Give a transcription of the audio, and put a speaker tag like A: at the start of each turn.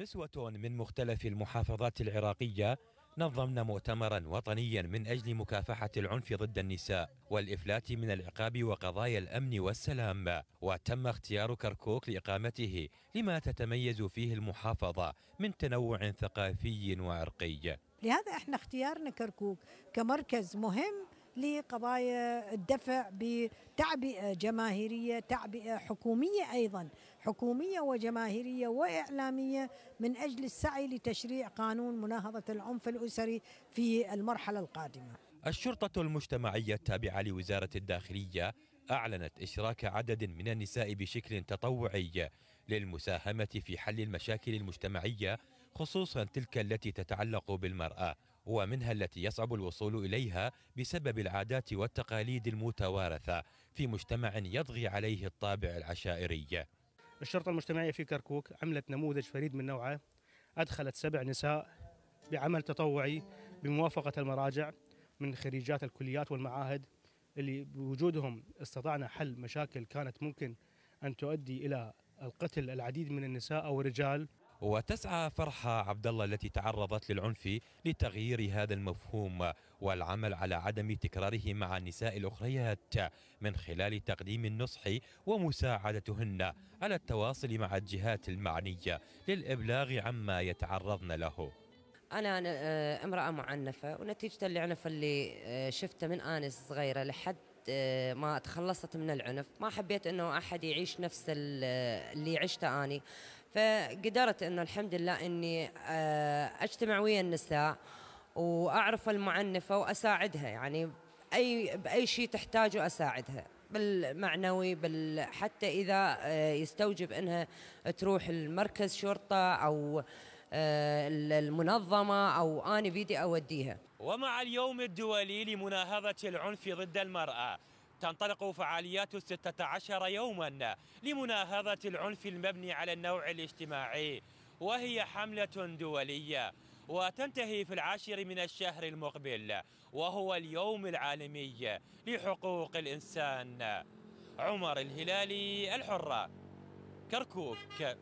A: نسوة من مختلف المحافظات العراقية نظمن مؤتمرا وطنيا من أجل مكافحة العنف ضد النساء والإفلات من العقاب وقضايا الأمن والسلام وتم اختيار كركوك لإقامته لما تتميز فيه المحافظة من تنوع ثقافي وعرقي
B: لهذا احنا اختيارنا كركوك كمركز مهم لقضايا الدفع بتعبئه جماهيريه تعبئه حكوميه ايضا حكوميه وجماهيريه واعلاميه من اجل السعي لتشريع قانون مناهضه العنف الاسري في المرحله القادمه.
A: الشرطه المجتمعيه التابعه لوزاره الداخليه اعلنت اشراك عدد من النساء بشكل تطوعي للمساهمه في حل المشاكل المجتمعيه خصوصا تلك التي تتعلق بالمراه. ومنها التي يصعب الوصول اليها بسبب العادات والتقاليد المتوارثه في مجتمع يطغي عليه الطابع العشائري.
C: الشرطه المجتمعيه في كركوك عملت نموذج فريد من نوعه ادخلت سبع نساء بعمل تطوعي بموافقه المراجع من خريجات الكليات والمعاهد اللي بوجودهم استطعنا حل مشاكل كانت ممكن ان تؤدي الى القتل العديد من النساء او
A: الرجال وتسعى فرحة عبد الله التي تعرضت للعنف لتغيير هذا المفهوم والعمل على عدم تكراره مع النساء الأخريات من خلال تقديم النصح ومساعدتهن على التواصل مع الجهات المعنية للإبلاغ عما يتعرضن له
D: أنا آه، امرأة معنفة ونتيجة العنف اللي آه، شفته من آنس صغيرة لحد آه، ما تخلصت من العنف ما حبيت انه احد يعيش نفس اللي عشته اني فقدرت انه الحمد لله اني آه، اجتمع ويا النساء واعرف المعنفه واساعدها يعني اي باي شيء تحتاجه اساعدها بالمعنوي بال حتى اذا آه، يستوجب انها تروح المركز شرطه او آه، المنظمه او اني بيدي اوديها
A: ومع اليوم الدولي لمناهضه العنف ضد المراه تنطلق فعاليات 16 يوما لمناهضة العنف المبني على النوع الاجتماعي وهي حملة دولية وتنتهي في العاشر من الشهر المقبل وهو اليوم العالمي لحقوق الإنسان عمر الهلالي الحرة كركوك